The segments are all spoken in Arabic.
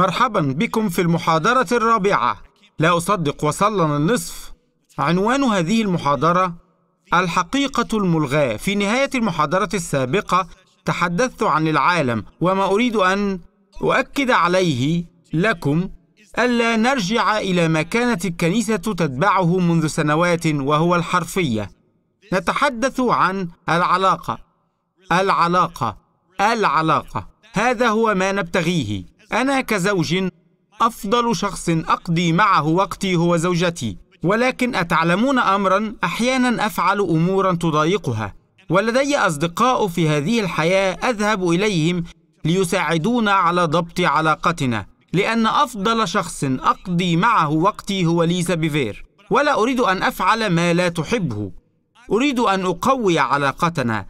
مرحبا بكم في المحاضرة الرابعة لا أصدق وصلنا النصف عنوان هذه المحاضرة الحقيقة الملغاة في نهاية المحاضرة السابقة تحدثت عن العالم وما أريد أن أؤكد عليه لكم ألا نرجع إلى ما كانت الكنيسة تتبعه منذ سنوات وهو الحرفية نتحدث عن العلاقة العلاقة العلاقة هذا هو ما نبتغيه أنا كزوج أفضل شخص أقضي معه وقتي هو زوجتي ولكن أتعلمون أمرا أحيانا أفعل أمورا تضايقها ولدي أصدقاء في هذه الحياة أذهب إليهم ليساعدونا على ضبط علاقتنا لأن أفضل شخص أقضي معه وقتي هو ليزا بيفير ولا أريد أن أفعل ما لا تحبه أريد أن أقوي علاقتنا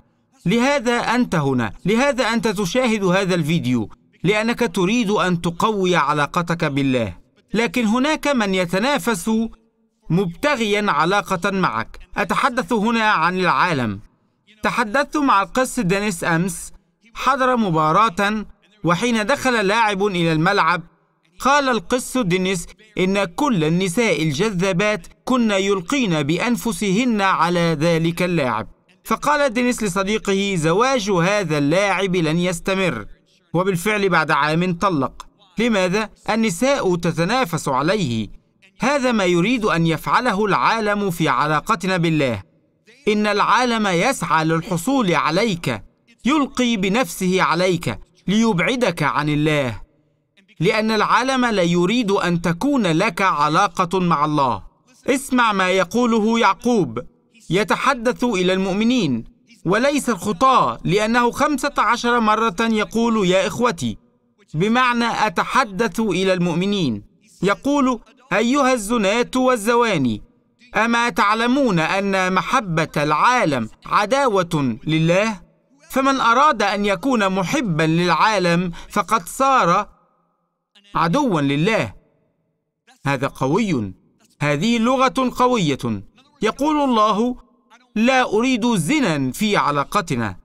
لهذا أنت هنا لهذا أنت تشاهد هذا الفيديو لأنك تريد أن تقوي علاقتك بالله لكن هناك من يتنافس مبتغيا علاقة معك أتحدث هنا عن العالم تحدثت مع القس دينيس أمس حضر مباراة وحين دخل لاعب إلى الملعب قال القس دينيس إن كل النساء الجذابات كن يلقين بأنفسهن على ذلك اللاعب فقال دينيس لصديقه زواج هذا اللاعب لن يستمر وبالفعل بعد عام طلق لماذا؟ النساء تتنافس عليه هذا ما يريد أن يفعله العالم في علاقتنا بالله إن العالم يسعى للحصول عليك يلقي بنفسه عليك ليبعدك عن الله لأن العالم لا يريد أن تكون لك علاقة مع الله اسمع ما يقوله يعقوب يتحدث إلى المؤمنين وليس الخطاة لأنه خمسة عشر مرة يقول يا إخوتي بمعنى أتحدث إلى المؤمنين يقول أيها الزناة والزواني أما تعلمون أن محبة العالم عداوة لله؟ فمن أراد أن يكون محبا للعالم فقد صار عدوا لله هذا قوي هذه لغة قوية يقول الله لا أريد زنا في علاقتنا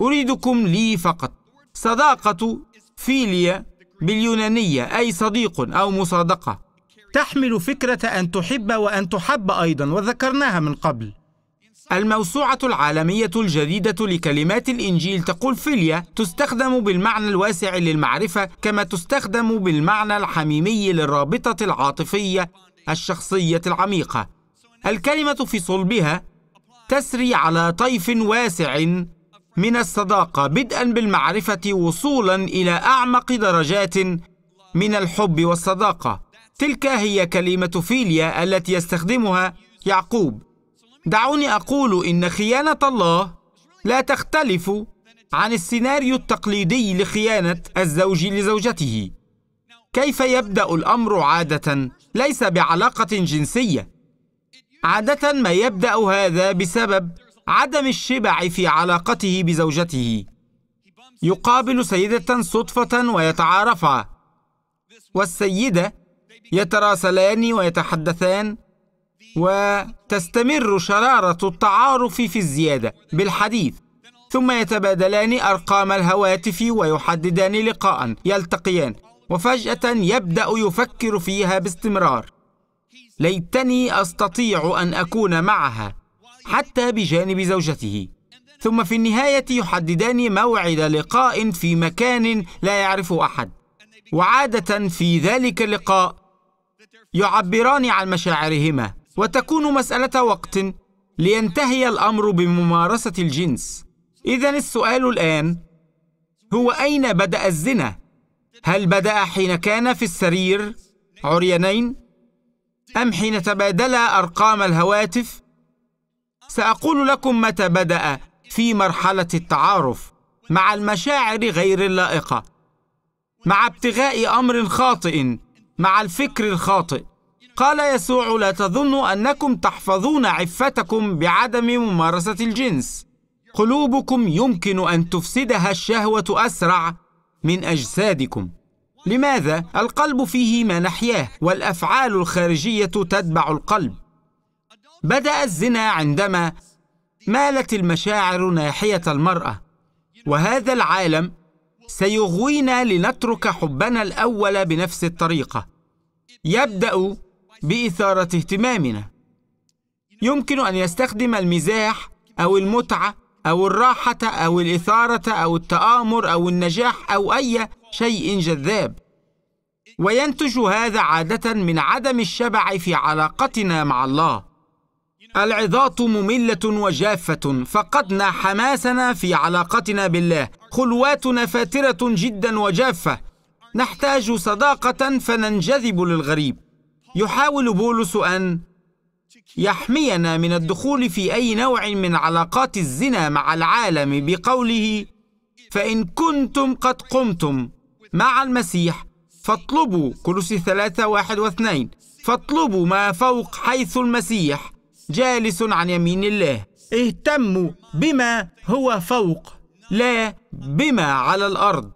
أريدكم لي فقط صداقة فيليا باليونانية أي صديق أو مصادقة تحمل فكرة أن تحب وأن تحب أيضا وذكرناها من قبل الموسوعة العالمية الجديدة لكلمات الإنجيل تقول فيليا تستخدم بالمعنى الواسع للمعرفة كما تستخدم بالمعنى الحميمي للرابطة العاطفية الشخصية العميقة الكلمة في صلبها تسري على طيف واسع من الصداقة بدءا بالمعرفة وصولا إلى أعمق درجات من الحب والصداقة تلك هي كلمة فيليا التي يستخدمها يعقوب دعوني أقول إن خيانة الله لا تختلف عن السيناريو التقليدي لخيانة الزوج لزوجته كيف يبدأ الأمر عادة؟ ليس بعلاقة جنسية عادة ما يبدأ هذا بسبب عدم الشبع في علاقته بزوجته يقابل سيدة صدفة ويتعارفا والسيدة يتراسلان ويتحدثان وتستمر شرارة التعارف في الزيادة بالحديث ثم يتبادلان أرقام الهواتف ويحددان لقاء يلتقيان وفجأة يبدأ يفكر فيها باستمرار ليتني استطيع ان اكون معها حتى بجانب زوجته ثم في النهايه يحددان موعد لقاء في مكان لا يعرفه احد وعاده في ذلك اللقاء يعبران عن مشاعرهما وتكون مساله وقت لينتهي الامر بممارسه الجنس اذا السؤال الان هو اين بدا الزنا هل بدا حين كان في السرير عريانين أم حين تبادلا أرقام الهواتف؟ سأقول لكم متى بدأ في مرحلة التعارف مع المشاعر غير اللائقة مع ابتغاء أمر خاطئ مع الفكر الخاطئ قال يسوع لا تظنوا أنكم تحفظون عفتكم بعدم ممارسة الجنس قلوبكم يمكن أن تفسدها الشهوة أسرع من أجسادكم لماذا؟ القلب فيه ما نحياه والأفعال الخارجية تتبع القلب بدأ الزنا عندما مالت المشاعر ناحية المرأة وهذا العالم سيغوينا لنترك حبنا الأول بنفس الطريقة يبدأ بإثارة اهتمامنا يمكن أن يستخدم المزاح أو المتعة أو الراحة أو الإثارة أو التآمر أو النجاح أو أي شيء جذاب وينتج هذا عادة من عدم الشبع في علاقتنا مع الله العظات مملة وجافة فقدنا حماسنا في علاقتنا بالله خلواتنا فاترة جدا وجافة نحتاج صداقة فننجذب للغريب يحاول بولس أن يحمينا من الدخول في أي نوع من علاقات الزنا مع العالم بقوله فإن كنتم قد قمتم مع المسيح فاطلبوا كلس ثلاثة واحد واثنين فاطلبوا ما فوق حيث المسيح جالس عن يمين الله اهتموا بما هو فوق لا بما على الأرض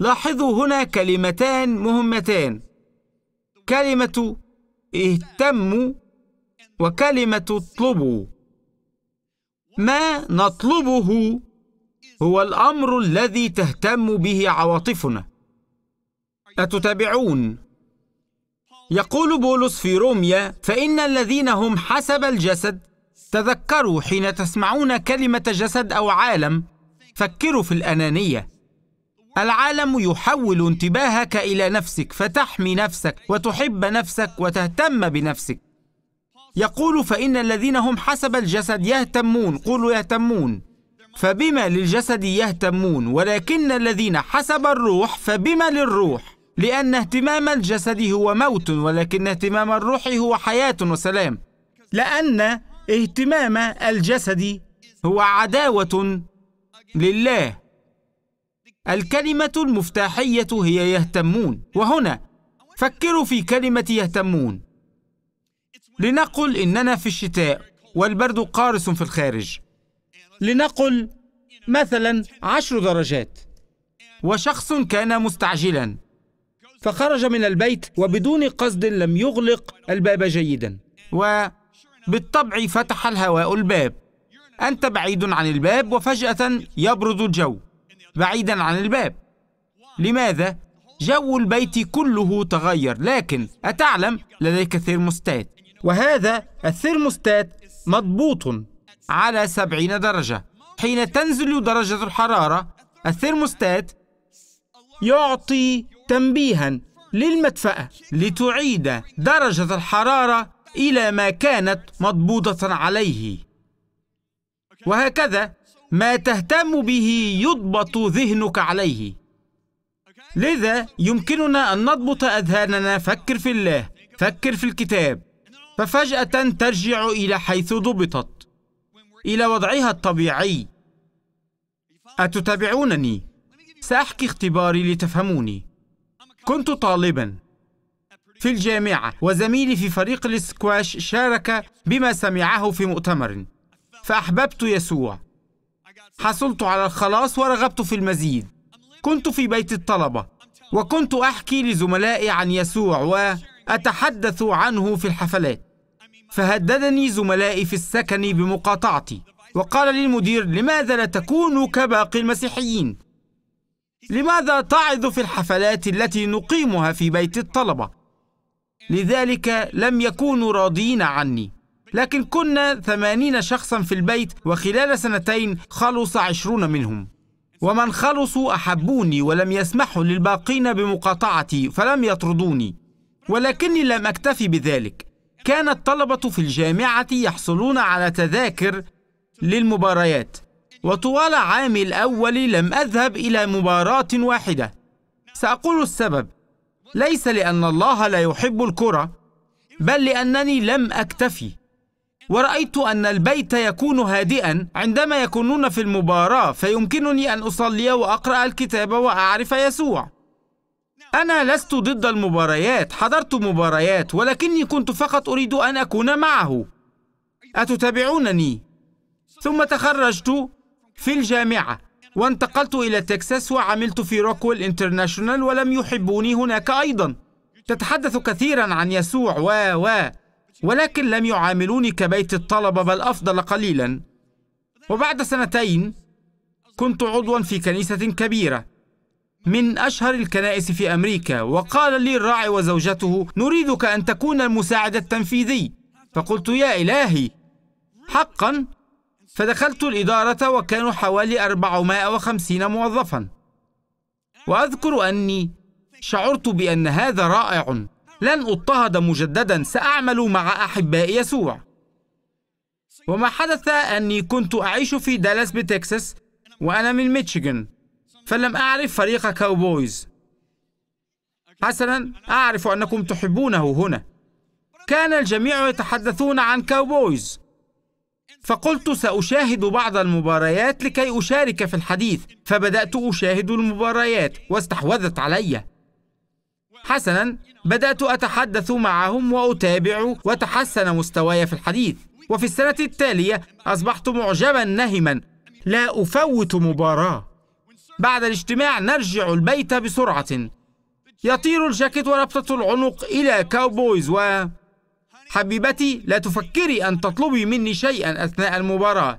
لاحظوا هنا كلمتان مهمتان كلمة اهتموا وكلمة اطلبوا ما نطلبه هو الأمر الذي تهتم به عواطفنا أتتابعون يقول بولس في روميا فإن الذين هم حسب الجسد تذكروا حين تسمعون كلمة جسد أو عالم فكروا في الأنانية العالم يحول انتباهك إلى نفسك فتحمي نفسك وتحب نفسك وتهتم بنفسك يقول فإن الذين هم حسب الجسد يهتمون قولوا يهتمون فبما للجسد يهتمون ولكن الذين حسب الروح فبما للروح لأن اهتمام الجسد هو موت ولكن اهتمام الروح هو حياة وسلام لأن اهتمام الجسد هو عداوة لله الكلمة المفتاحية هي يهتمون وهنا فكروا في كلمة يهتمون لنقل إننا في الشتاء والبرد قارس في الخارج لنقل مثلا عشر درجات وشخص كان مستعجلا فخرج من البيت وبدون قصد لم يغلق الباب جيدا وبالطبع فتح الهواء الباب أنت بعيد عن الباب وفجأة يبرد الجو بعيدا عن الباب لماذا؟ جو البيت كله تغير لكن أتعلم لديك ثيرموستات وهذا الثرموستات مضبوط على 70 درجة حين تنزل درجة الحرارة الثرموستات يعطي تنبيها للمدفأة لتعيد درجة الحرارة إلى ما كانت مضبوطة عليه وهكذا ما تهتم به يضبط ذهنك عليه لذا يمكننا أن نضبط أذهاننا فكر في الله فكر في الكتاب ففجأة ترجع إلى حيث ضبطت إلى وضعها الطبيعي أتتابعونني؟ سأحكي اختباري لتفهموني كنت طالبا في الجامعة وزميلي في فريق الاسكواش شارك بما سمعه في مؤتمر فأحببت يسوع حصلت على الخلاص ورغبت في المزيد كنت في بيت الطلبة وكنت أحكي لزملائي عن يسوع وأتحدث عنه في الحفلات فهددني زملائي في السكن بمقاطعتي وقال لي المدير لماذا لا تكون كباقي المسيحيين لماذا تعظ في الحفلات التي نقيمها في بيت الطلبة لذلك لم يكونوا راضين عني لكن كنا ثمانين شخصا في البيت وخلال سنتين خلص عشرون منهم ومن خلصوا أحبوني ولم يسمحوا للباقين بمقاطعتي فلم يطردوني ولكني لم أكتفي بذلك كان الطلبة في الجامعة يحصلون على تذاكر للمباريات وطوال عامي الأول لم أذهب إلى مباراة واحدة سأقول السبب ليس لأن الله لا يحب الكرة بل لأنني لم أكتفي ورأيت أن البيت يكون هادئا عندما يكونون في المباراة فيمكنني أن أصلي وأقرأ الكتاب وأعرف يسوع أنا لست ضد المباريات حضرت مباريات ولكني كنت فقط أريد أن أكون معه أتتابعونني ثم تخرجت في الجامعة وانتقلت إلى تكساس وعملت في روكويل انترناشونال ولم يحبوني هناك أيضا تتحدث كثيرا عن يسوع و و ولكن لم يعاملوني كبيت الطلبة بل أفضل قليلا وبعد سنتين كنت عضوا في كنيسة كبيرة من أشهر الكنائس في أمريكا وقال لي الراعي وزوجته نريدك أن تكون المساعد التنفيذي فقلت يا إلهي حقا فدخلت الإدارة وكانوا حوالي 450 موظفا وأذكر أني شعرت بأن هذا رائع لن أضطهد مجددا سأعمل مع أحباء يسوع وما حدث أني كنت أعيش في دالاس بتكساس وأنا من ميشيغان فلم أعرف فريق كاوبويز حسنا أعرف أنكم تحبونه هنا كان الجميع يتحدثون عن كاوبويز فقلت سأشاهد بعض المباريات لكي أشارك في الحديث فبدأت أشاهد المباريات واستحوذت علي حسنا بدأت أتحدث معهم وأتابع وتحسن مستواي في الحديث وفي السنة التالية أصبحت معجبا نهما لا أفوت مباراة بعد الاجتماع نرجع البيت بسرعة يطير الجاكيت وربطة العنق إلى كاوبويز و... حبيبتي لا تفكري أن تطلبي مني شيئا أثناء المباراة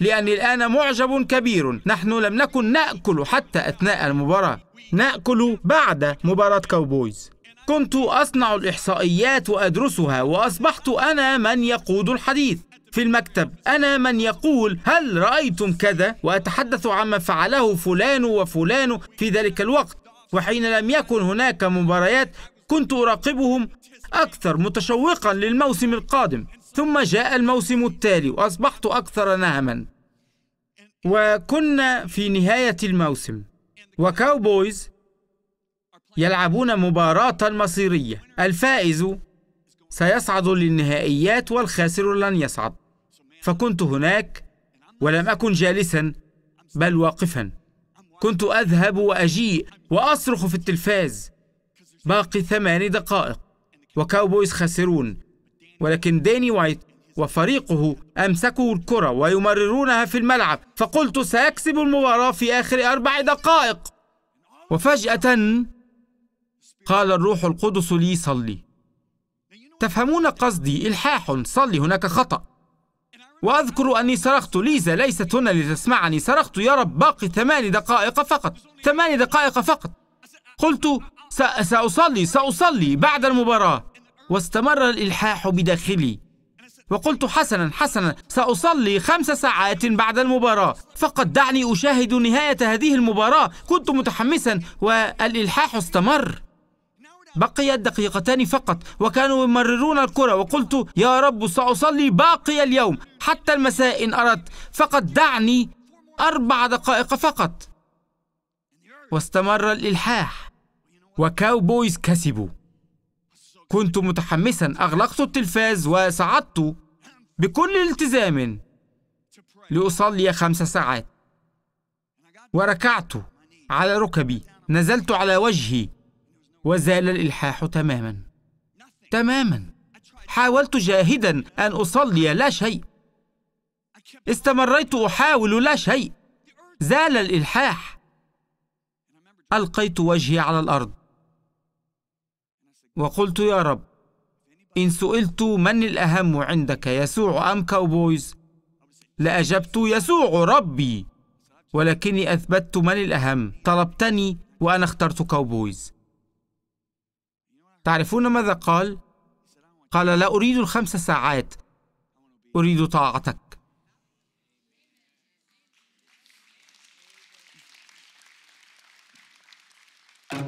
لأني الآن معجب كبير نحن لم نكن نأكل حتى أثناء المباراة نأكل بعد مباراة كاوبويز كنت أصنع الإحصائيات وأدرسها وأصبحت أنا من يقود الحديث في المكتب أنا من يقول هل رأيتم كذا وأتحدث عما فعله فلان وفلان في ذلك الوقت وحين لم يكن هناك مباريات كنت أراقبهم أكثر متشوقا للموسم القادم ثم جاء الموسم التالي وأصبحت أكثر نهما وكنا في نهاية الموسم وكاوبويز يلعبون مباراة مصيرية الفائز سيصعد للنهائيات والخاسر لن يصعد فكنت هناك ولم اكن جالسا بل واقفا كنت اذهب واجيء واصرخ في التلفاز باقي ثمان دقائق وكاوبويز خاسرون ولكن داني وايت وفريقه أمسكوا الكرة ويمررونها في الملعب فقلت سأكسب المباراة في آخر أربع دقائق وفجأة قال الروح القدس لي صلي تفهمون قصدي إلحاح صلي هناك خطأ وأذكر أني صرخت ليزا ليست هنا لتسمعني صرخت يا رب باقي ثماني دقائق فقط ثماني دقائق فقط قلت سأصلي سأصلي بعد المباراة واستمر الإلحاح بداخلي وقلت حسنا حسنا سأصلي خمس ساعات بعد المباراة فقط دعني أشاهد نهاية هذه المباراة كنت متحمسا والإلحاح استمر بقيت دقيقتان فقط وكانوا يمررون الكرة وقلت يا رب سأصلي باقي اليوم حتى المساء إن أردت فقط دعني أربع دقائق فقط واستمر الإلحاح وكاوبويز كسبوا كنت متحمسا أغلقت التلفاز وصعدت بكل التزام لأصلي خمس ساعات وركعت على ركبي نزلت على وجهي وزال الإلحاح تماما تماما حاولت جاهدا أن أصلي لا شيء استمريت أحاول لا شيء زال الإلحاح ألقيت وجهي على الأرض وقلت يا رب إن سئلت من الأهم عندك يسوع أم كاوبويز لأجبت يسوع ربي ولكني أثبتت من الأهم طلبتني وأنا اخترت كاوبويز تعرفون ماذا قال؟ قال لا أريد الخمس ساعات أريد طاعتك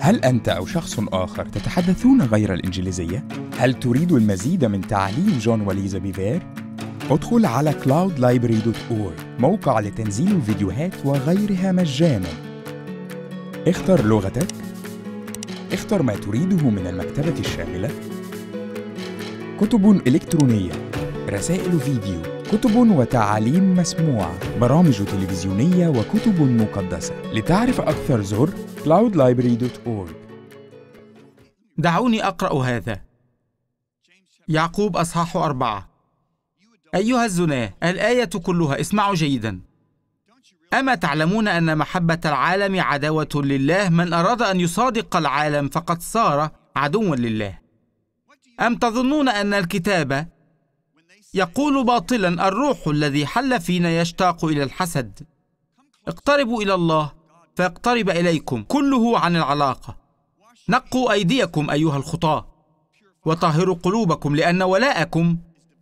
هل أنت أو شخص آخر تتحدثون غير الإنجليزية؟ هل تريد المزيد من تعليم جون وليزا بيفير؟ ادخل على cloudlibrary.org موقع لتنزيل الفيديوهات وغيرها مجاناً اختر لغتك اختر ما تريده من المكتبة الشاملة كتب إلكترونية رسائل فيديو كتب وتعاليم مسموعة برامج تلفزيونية وكتب مقدسة لتعرف أكثر زر cloudlibrary.org دعوني أقرأ هذا يعقوب أصحاح أربعة أيها الزناة الآية كلها اسمعوا جيداً أما تعلمون أن محبة العالم عداوة لله من أراد أن يصادق العالم فقد صار عدوا لله أم تظنون أن الكتاب يقول باطلا الروح الذي حل فينا يشتاق إلى الحسد اقتربوا إلى الله فيقترب إليكم كله عن العلاقة نقوا أيديكم أيها الخطاة وطهروا قلوبكم لأن ولاءكم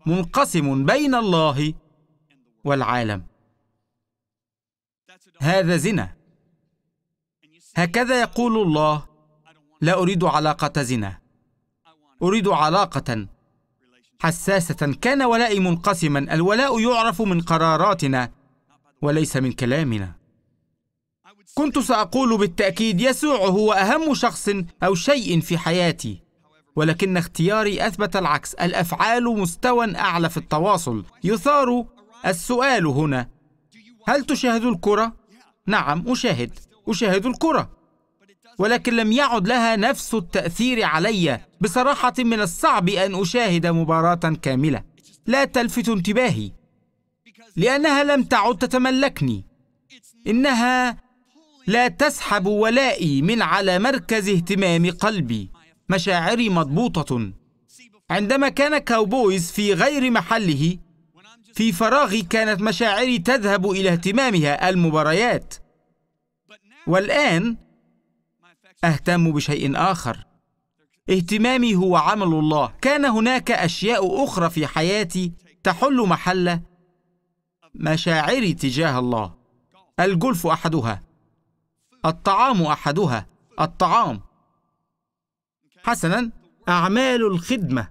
منقسم بين الله والعالم هذا زنا هكذا يقول الله لا اريد علاقه زنا اريد علاقه حساسه كان ولائي منقسما الولاء يعرف من قراراتنا وليس من كلامنا كنت ساقول بالتاكيد يسوع هو اهم شخص او شيء في حياتي ولكن اختياري اثبت العكس الافعال مستوى اعلى في التواصل يثار السؤال هنا هل تشاهد الكره نعم أشاهد أشاهد الكرة ولكن لم يعد لها نفس التأثير علي بصراحة من الصعب أن أشاهد مباراة كاملة لا تلفت انتباهي لأنها لم تعد تتملكني إنها لا تسحب ولائي من على مركز اهتمام قلبي مشاعري مضبوطة عندما كان كاوبويز في غير محله في فراغي كانت مشاعري تذهب إلى اهتمامها المباريات والآن أهتم بشيء آخر اهتمامي هو عمل الله كان هناك أشياء أخرى في حياتي تحل محل مشاعري تجاه الله الجولف أحدها الطعام أحدها الطعام حسنا أعمال الخدمة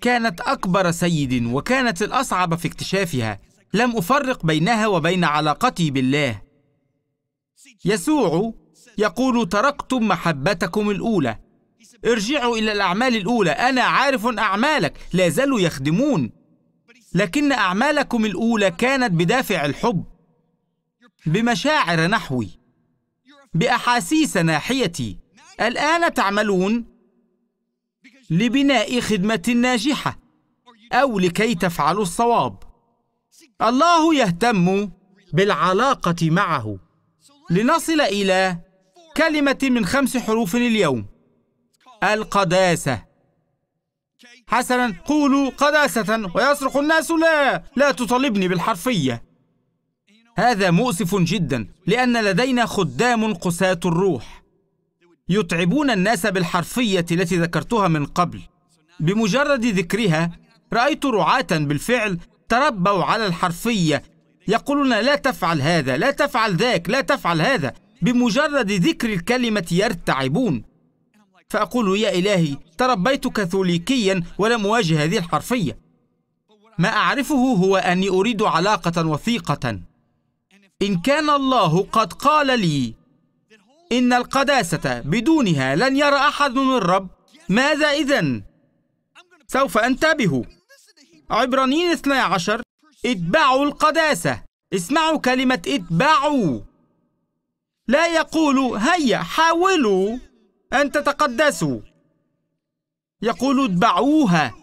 كانت أكبر سيد وكانت الأصعب في اكتشافها لم أفرق بينها وبين علاقتي بالله يسوع يقول تركتم محبتكم الأولى ارجعوا إلى الأعمال الأولى أنا عارف أعمالك لا زالوا يخدمون لكن أعمالكم الأولى كانت بدافع الحب بمشاعر نحوي بأحاسيس ناحيتي الآن تعملون لبناء خدمة ناجحة أو لكي تفعلوا الصواب الله يهتم بالعلاقة معه لنصل إلى كلمة من خمس حروف اليوم القداسة حسنا قولوا قداسة ويصرخ الناس لا لا تطالبني بالحرفية هذا مؤسف جدا لأن لدينا خدام قساة الروح يتعبون الناس بالحرفية التي ذكرتها من قبل بمجرد ذكرها رأيت رعاة بالفعل تربوا على الحرفية يقولون لا تفعل هذا لا تفعل ذاك لا تفعل هذا بمجرد ذكر الكلمة يرتعبون فأقول يا إلهي تربيت كاثوليكيا ولم أواجه هذه الحرفية ما أعرفه هو أني أريد علاقة وثيقة إن كان الله قد قال لي إن القداسة بدونها لن يرى أحد الرب ماذا إذا؟ سوف أنتبه عبرانيين 12 اتبعوا القداسة اسمعوا كلمة اتبعوا لا يقول هيا حاولوا أن تتقدسوا يقول اتبعوها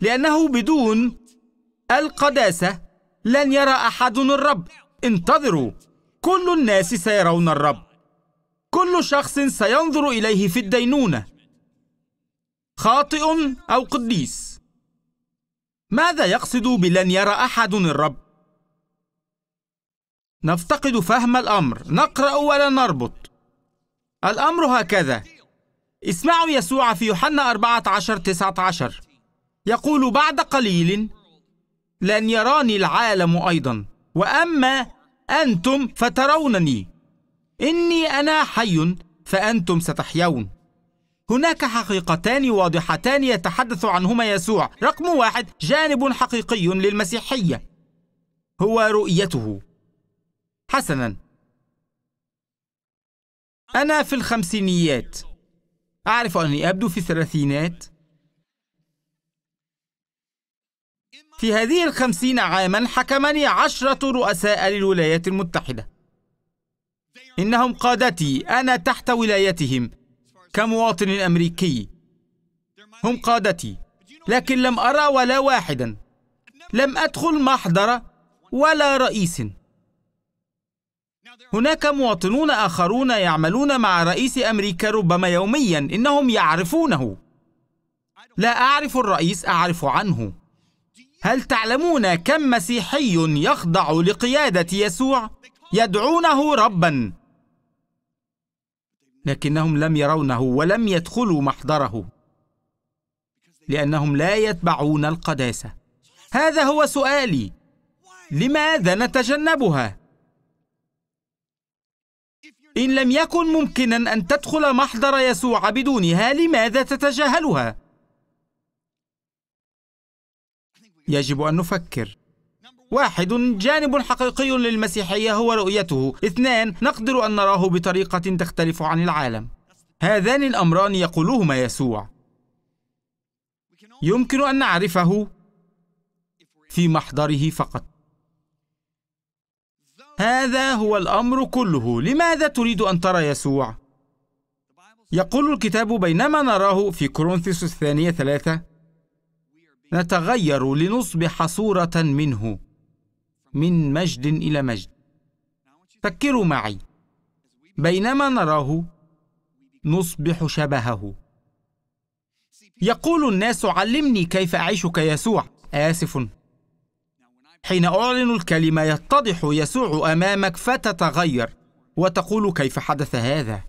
لأنه بدون القداسة لن يرى أحد الرب انتظروا كل الناس سيرون الرب كل شخص سينظر إليه في الدينونة خاطئ أو قديس ماذا يقصد بلن يرى أحد الرب؟ نفتقد فهم الأمر نقرأ ولا نربط الأمر هكذا اسمعوا يسوع في يوحنا 14 19 يقول بعد قليل لن يراني العالم أيضا وأما أنتم فترونني إني أنا حي فأنتم ستحيون هناك حقيقتان واضحتان يتحدث عنهما يسوع رقم واحد جانب حقيقي للمسيحية هو رؤيته حسنا أنا في الخمسينيات أعرف أني أبدو في الثلاثينات في هذه الخمسين عاما حكمني عشرة رؤساء للولايات المتحدة إنهم قادتي أنا تحت ولايتهم كمواطن أمريكي هم قادتي لكن لم أرى ولا واحدا لم أدخل محضر ولا رئيس هناك مواطنون آخرون يعملون مع رئيس أمريكا ربما يوميا إنهم يعرفونه لا أعرف الرئيس أعرف عنه هل تعلمون كم مسيحي يخضع لقيادة يسوع؟ يدعونه ربًا لكنهم لم يرونه ولم يدخلوا محضره لانهم لا يتبعون القداسه هذا هو سؤالي لماذا نتجنبها ان لم يكن ممكنا ان تدخل محضر يسوع بدونها لماذا تتجاهلها يجب ان نفكر واحد جانب حقيقي للمسيحية هو رؤيته اثنان نقدر أن نراه بطريقة تختلف عن العالم هذان الأمران يقولهما يسوع يمكن أن نعرفه في محضره فقط هذا هو الأمر كله لماذا تريد أن ترى يسوع؟ يقول الكتاب بينما نراه في كورنثوس الثانية ثلاثة نتغير لنصبح صورة منه من مجد إلى مجد فكروا معي بينما نراه نصبح شبهه يقول الناس علمني كيف أعيش كيسوع آسف حين أعلن الكلمة يتضح يسوع أمامك فتتغير وتقول كيف حدث هذا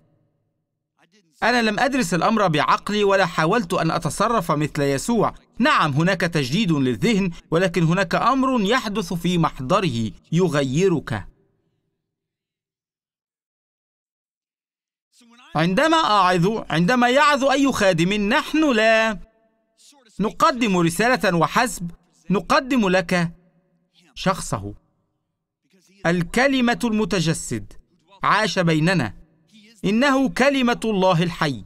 أنا لم أدرس الأمر بعقلي ولا حاولت أن أتصرف مثل يسوع. نعم هناك تجديد للذهن ولكن هناك أمر يحدث في محضره يغيرك. عندما أعظ عندما يعظ أي خادم نحن لا نقدم رسالة وحسب نقدم لك شخصه الكلمة المتجسد عاش بيننا إنه كلمة الله الحي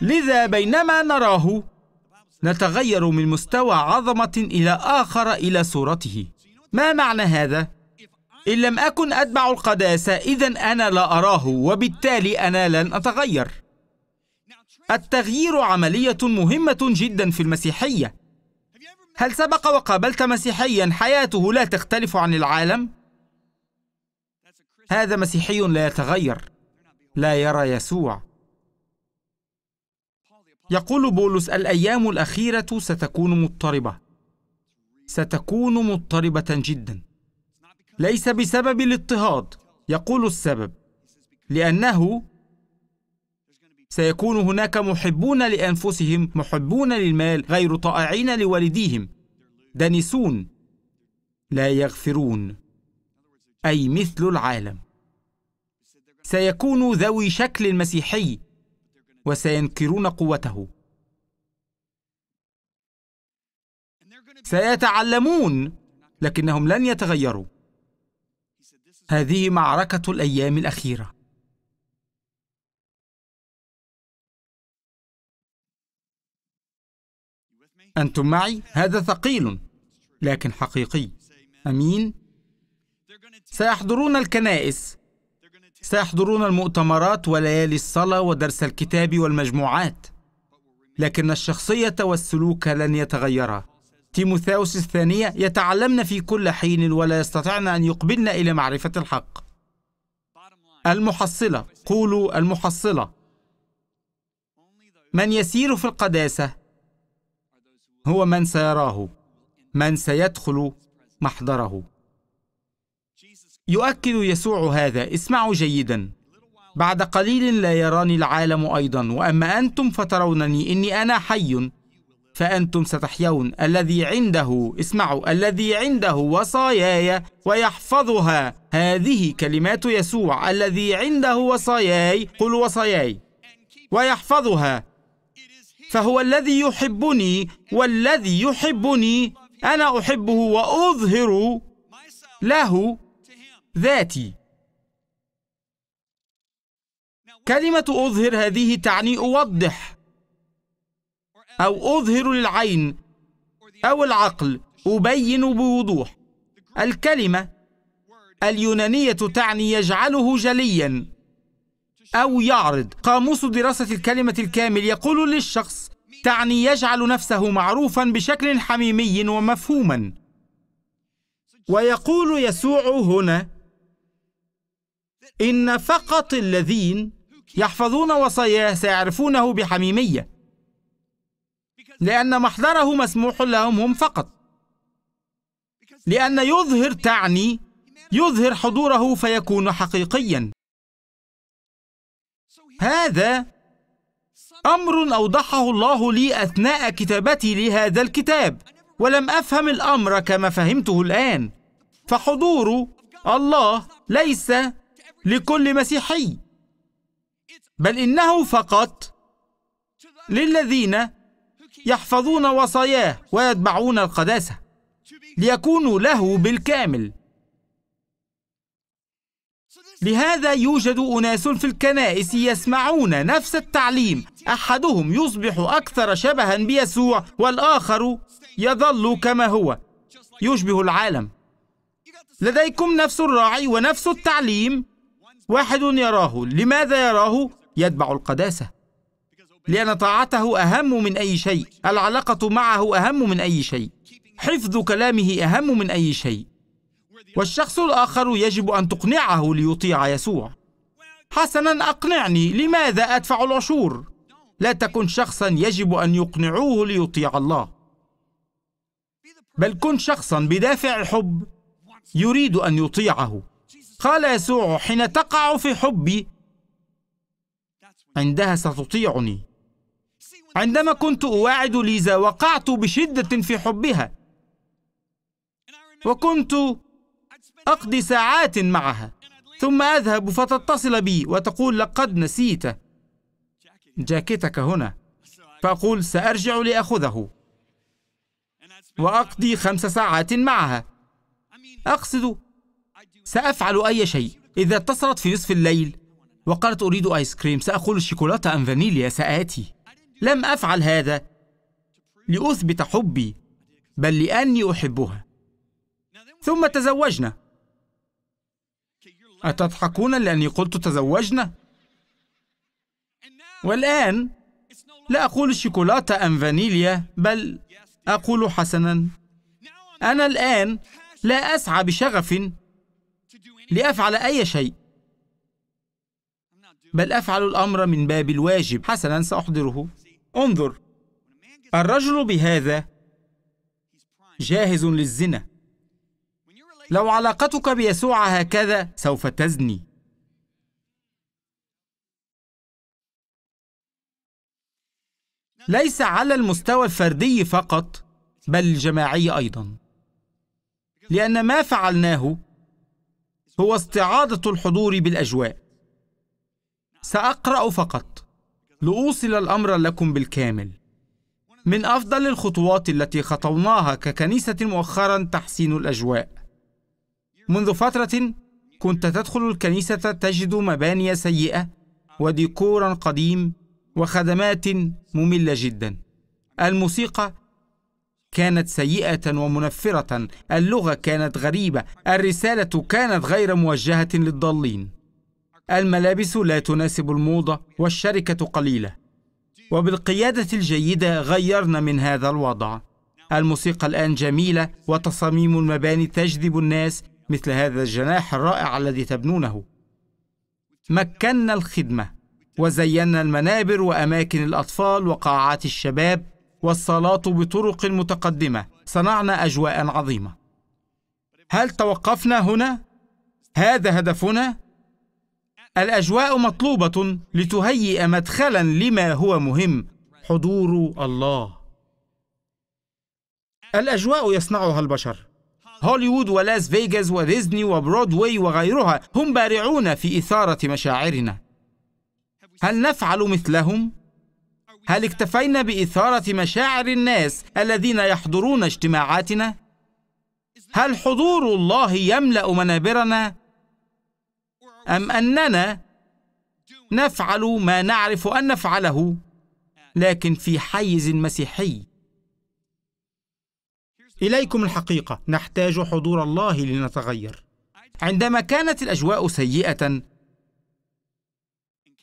لذا بينما نراه نتغير من مستوى عظمة إلى آخر إلى صورته ما معنى هذا؟ إن لم أكن أتبع القداسة إذا أنا لا أراه وبالتالي أنا لن أتغير التغيير عملية مهمة جدا في المسيحية هل سبق وقابلت مسيحيا حياته لا تختلف عن العالم؟ هذا مسيحي لا يتغير لا يرى يسوع يقول بولس الايام الاخيره ستكون مضطربه ستكون مضطربه جدا ليس بسبب الاضطهاد يقول السبب لانه سيكون هناك محبون لانفسهم محبون للمال غير طائعين لوالديهم دنسون لا يغفرون اي مثل العالم سيكونوا ذوي شكل مسيحي وسينكرون قوته سيتعلمون لكنهم لن يتغيروا هذه معركه الايام الاخيره انتم معي هذا ثقيل لكن حقيقي امين سيحضرون الكنائس سيحضرون المؤتمرات وليالي الصلاة ودرس الكتاب والمجموعات لكن الشخصية والسلوك لن يتغيرا تيموثاوس الثانية يتعلمن في كل حين ولا يستطعن أن يقبلن إلى معرفة الحق المحصلة قولوا المحصلة من يسير في القداسة هو من سيراه من سيدخل محضره يؤكد يسوع هذا اسمعوا جيدا بعد قليل لا يراني العالم ايضا واما انتم فترونني اني انا حي فانتم ستحيون الذي عنده اسمعوا الذي عنده وصاياي ويحفظها هذه كلمات يسوع الذي عنده وصاياي قل وصاياي ويحفظها فهو الذي يحبني والذي يحبني انا احبه واظهر له ذاتي كلمة أظهر هذه تعني أوضح أو أظهر للعين أو العقل أبين بوضوح الكلمة اليونانية تعني يجعله جليا أو يعرض قاموس دراسة الكلمة الكامل يقول للشخص تعني يجعل نفسه معروفا بشكل حميمي ومفهوما ويقول يسوع هنا إن فقط الذين يحفظون وصاياه سيعرفونه بحميمية لأن محضره مسموح لهم هم فقط لأن يظهر تعني يظهر حضوره فيكون حقيقيا هذا أمر أوضحه الله لي أثناء كتابتي لهذا الكتاب ولم أفهم الأمر كما فهمته الآن فحضور الله ليس لكل مسيحي بل انه فقط للذين يحفظون وصاياه ويتبعون القداسه ليكونوا له بالكامل لهذا يوجد اناس في الكنائس يسمعون نفس التعليم احدهم يصبح اكثر شبها بيسوع والاخر يظل كما هو يشبه العالم لديكم نفس الراعي ونفس التعليم واحد يراه لماذا يراه يتبع القداسه لان طاعته اهم من اي شيء العلاقه معه اهم من اي شيء حفظ كلامه اهم من اي شيء والشخص الاخر يجب ان تقنعه ليطيع يسوع حسنا اقنعني لماذا ادفع العشور لا تكن شخصا يجب ان يقنعوه ليطيع الله بل كن شخصا بدافع الحب يريد ان يطيعه قال يسوع حين تقع في حبي عندها ستطيعني عندما كنت أواعد ليزا وقعت بشدة في حبها وكنت أقضي ساعات معها ثم أذهب فتتصل بي وتقول لقد نسيت جاكيتك هنا فأقول سأرجع لأخذه وأقضي خمس ساعات معها أقصد سأفعل أي شيء إذا اتصلت في نصف الليل وقالت أريد آيس كريم سأقول الشوكولاتة أم فانيليا سآتي لم أفعل هذا لأثبت حبي بل لأني أحبها ثم تزوجنا أتضحكون لأني قلت تزوجنا؟ والآن لا أقول الشوكولاتة أم فانيليا بل أقول حسنا أنا الآن لا أسعى بشغف لأفعل أي شيء بل أفعل الأمر من باب الواجب حسنا سأحضره انظر الرجل بهذا جاهز للزنا لو علاقتك بيسوع هكذا سوف تزني ليس على المستوى الفردي فقط بل الجماعي ايضا لان ما فعلناه هو استعاضة الحضور بالأجواء سأقرأ فقط لأوصل الأمر لكم بالكامل من أفضل الخطوات التي خطوناها ككنيسة مؤخرا تحسين الأجواء منذ فترة كنت تدخل الكنيسة تجد مباني سيئة وديكورا قديم وخدمات مملة جدا الموسيقى كانت سيئة ومنفرة اللغة كانت غريبة الرسالة كانت غير موجهة للضالين الملابس لا تناسب الموضة والشركة قليلة وبالقيادة الجيدة غيرنا من هذا الوضع الموسيقى الآن جميلة وتصاميم المباني تجذب الناس مثل هذا الجناح الرائع الذي تبنونه مكنا الخدمة وزينا المنابر وأماكن الأطفال وقاعات الشباب والصلاة بطرق متقدمة صنعنا أجواء عظيمة هل توقفنا هنا؟ هذا هدفنا؟ الأجواء مطلوبة لتهيئ مدخلا لما هو مهم حضور الله الأجواء يصنعها البشر هوليوود ولاس فيغاس وديزني وبرودواي وغيرها هم بارعون في إثارة مشاعرنا هل نفعل مثلهم؟ هل اكتفينا بإثارة مشاعر الناس الذين يحضرون اجتماعاتنا؟ هل حضور الله يملأ منابرنا؟ أم أننا نفعل ما نعرف أن نفعله لكن في حيز مسيحي؟ إليكم الحقيقة نحتاج حضور الله لنتغير عندما كانت الأجواء سيئة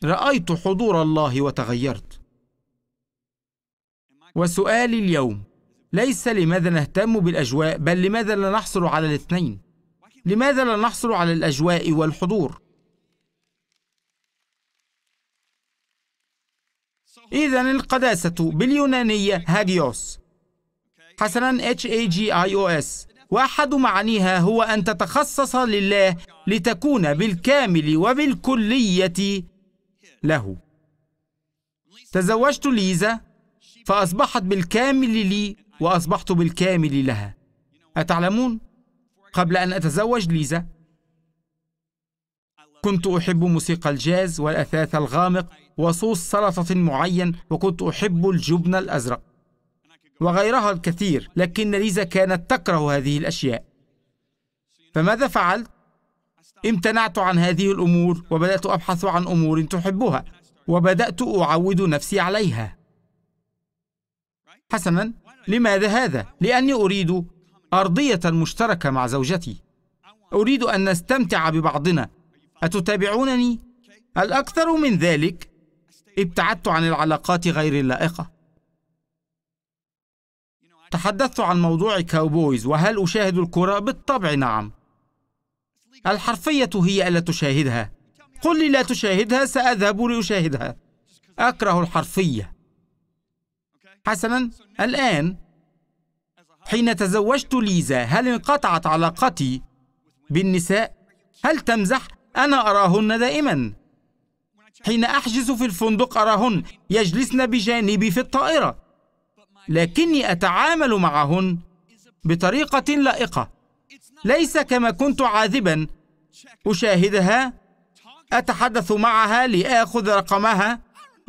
رأيت حضور الله وتغيرت وسؤالي اليوم ليس لماذا نهتم بالأجواء بل لماذا لا نحصل على الاثنين لماذا لا نحصل على الأجواء والحضور إذا القداسة باليونانية هاجيوس حسنا H A G I O S وأحد معانيها هو أن تتخصص لله لتكون بالكامل وبالكلية له تزوجت ليزا فأصبحت بالكامل لي وأصبحت بالكامل لها أتعلمون؟ قبل أن أتزوج ليزا كنت أحب موسيقى الجاز والأثاث الغامق وصوص سلطة معين وكنت أحب الجبن الأزرق وغيرها الكثير لكن ليزا كانت تكره هذه الأشياء فماذا فعلت؟ امتنعت عن هذه الأمور وبدأت أبحث عن أمور تحبها وبدأت أعود نفسي عليها حسنا لماذا هذا؟ لأني أريد أرضية مشتركة مع زوجتي أريد أن نستمتع ببعضنا أتتابعونني؟ الأكثر من ذلك ابتعدت عن العلاقات غير اللائقة تحدثت عن موضوع كاوبويز وهل أشاهد الكرة؟ بالطبع نعم الحرفية هي ألا تشاهدها قل لي لا تشاهدها سأذهب لأشاهدها أكره الحرفية حسنا الآن حين تزوجت ليزا هل انقطعت علاقتي بالنساء؟ هل تمزح؟ أنا أراهن دائما حين أحجز في الفندق أراهن يجلسن بجانبي في الطائرة لكني أتعامل معهن بطريقة لائقة ليس كما كنت عاذبا أشاهدها أتحدث معها لآخذ رقمها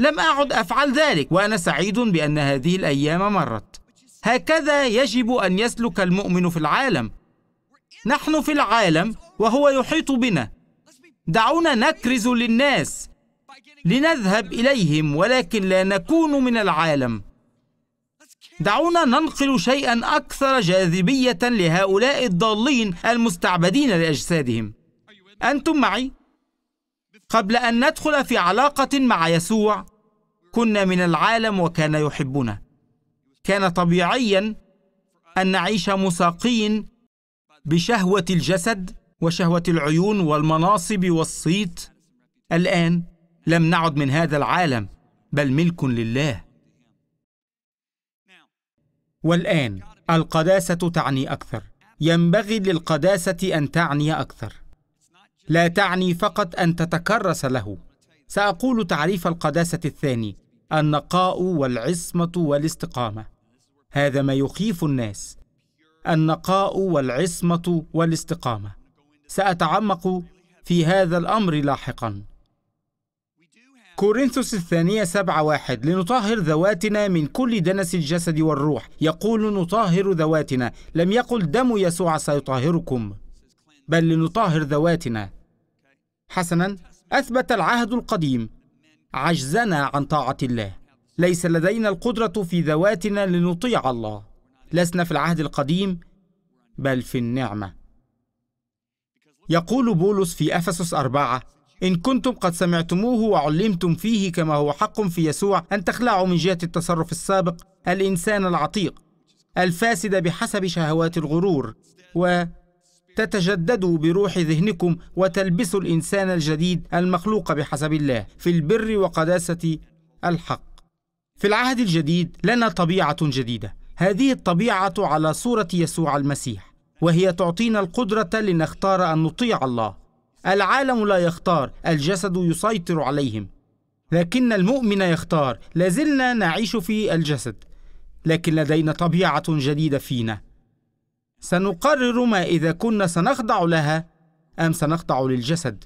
لم أعد أفعل ذلك وأنا سعيد بأن هذه الأيام مرت هكذا يجب أن يسلك المؤمن في العالم نحن في العالم وهو يحيط بنا دعونا نكرز للناس لنذهب إليهم ولكن لا نكون من العالم دعونا ننقل شيئا أكثر جاذبية لهؤلاء الضالين المستعبدين لأجسادهم أنتم معي؟ قبل أن ندخل في علاقة مع يسوع كنا من العالم وكان يحبنا كان طبيعيا أن نعيش مساقين بشهوة الجسد وشهوة العيون والمناصب والصيت الآن لم نعد من هذا العالم بل ملك لله والآن القداسة تعني أكثر ينبغي للقداسة أن تعني أكثر لا تعني فقط أن تتكرس له سأقول تعريف القداسة الثاني النقاء والعصمة والاستقامة هذا ما يخيف الناس النقاء والعصمة والاستقامة سأتعمق في هذا الأمر لاحقاً كورنثوس الثانية سبعة واحد لنطهر ذواتنا من كل دنس الجسد والروح يقول نطهر ذواتنا لم يقل دم يسوع سيطهركم بل لنطهر ذواتنا حسنا أثبت العهد القديم عجزنا عن طاعة الله ليس لدينا القدرة في ذواتنا لنطيع الله لسنا في العهد القديم بل في النعمة يقول بولس في أفسس أربعة إن كنتم قد سمعتموه وعلمتم فيه كما هو حق في يسوع أن تخلعوا من جهة التصرف السابق الإنسان العتيق الفاسد بحسب شهوات الغرور و تتجددوا بروح ذهنكم وتلبسوا الإنسان الجديد المخلوق بحسب الله في البر وقداسة الحق في العهد الجديد لنا طبيعة جديدة هذه الطبيعة على صورة يسوع المسيح وهي تعطينا القدرة لنختار أن نطيع الله العالم لا يختار الجسد يسيطر عليهم لكن المؤمن يختار لازلنا نعيش في الجسد لكن لدينا طبيعة جديدة فينا سنقرر ما إذا كنا سنخضع لها أم سنخضع للجسد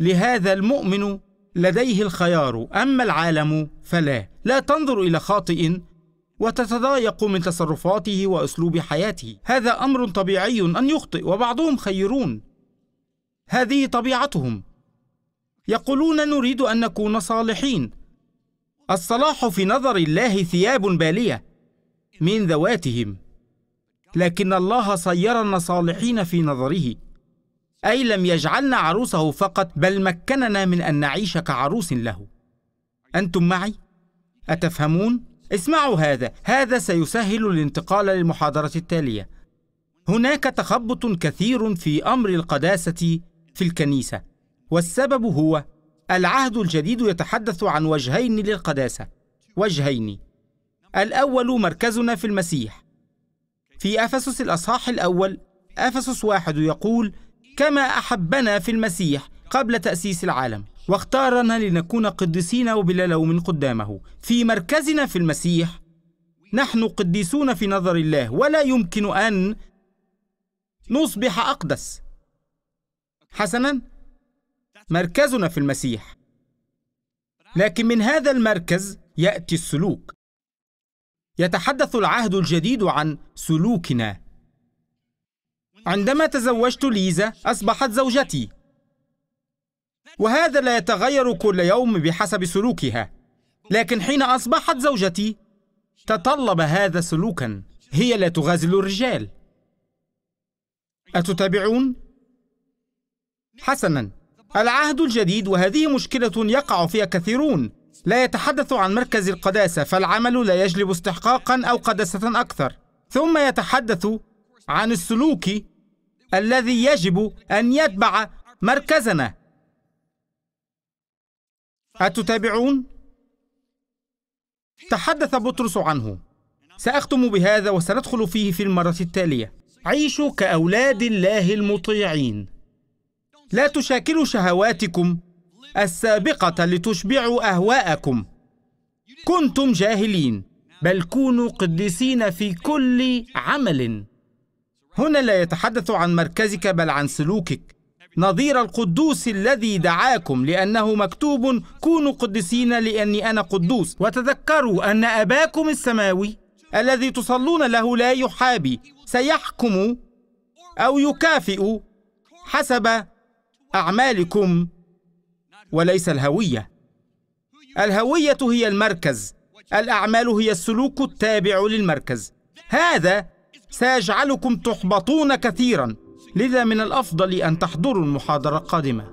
لهذا المؤمن لديه الخيار أما العالم فلا لا تنظر إلى خاطئ وتتضايق من تصرفاته وأسلوب حياته هذا أمر طبيعي أن يخطئ وبعضهم خيرون هذه طبيعتهم يقولون نريد أن نكون صالحين الصلاح في نظر الله ثياب بالية من ذواتهم لكن الله صيرنا صالحين في نظره اي لم يجعلنا عروسه فقط بل مكننا من ان نعيش كعروس له انتم معي اتفهمون اسمعوا هذا هذا سيسهل الانتقال للمحاضره التاليه هناك تخبط كثير في امر القداسه في الكنيسه والسبب هو العهد الجديد يتحدث عن وجهين للقداسه وجهين الاول مركزنا في المسيح في أفسس الأصحاح الأول أفسس واحد يقول كما أحبنا في المسيح قبل تأسيس العالم واختارنا لنكون قديسين وبلا لوم قدامه في مركزنا في المسيح نحن قديسون في نظر الله ولا يمكن أن نصبح أقدس حسنا مركزنا في المسيح لكن من هذا المركز يأتي السلوك يتحدث العهد الجديد عن سلوكنا عندما تزوجت ليزا أصبحت زوجتي وهذا لا يتغير كل يوم بحسب سلوكها لكن حين أصبحت زوجتي تطلب هذا سلوكا هي لا تغازل الرجال أتتابعون؟ حسنا العهد الجديد وهذه مشكلة يقع فيها كثيرون لا يتحدث عن مركز القداسة فالعمل لا يجلب استحقاقا أو قداسة أكثر ثم يتحدث عن السلوك الذي يجب أن يتبع مركزنا أتتابعون؟ تحدث بطرس عنه سأختم بهذا وسندخل فيه في المرة التالية عيشوا كأولاد الله المطيعين لا تشاكلوا شهواتكم السابقة لتشبعوا أهواءكم كنتم جاهلين بل كونوا قديسين في كل عمل هنا لا يتحدث عن مركزك بل عن سلوكك نظير القدوس الذي دعاكم لأنه مكتوب كونوا قدسين لأني أنا قدوس وتذكروا أن أباكم السماوي الذي تصلون له لا يحابي سيحكم أو يكافئ حسب أعمالكم وليس الهوية الهوية هي المركز الأعمال هي السلوك التابع للمركز هذا سيجعلكم تحبطون كثيرا لذا من الأفضل أن تحضروا المحاضرة القادمة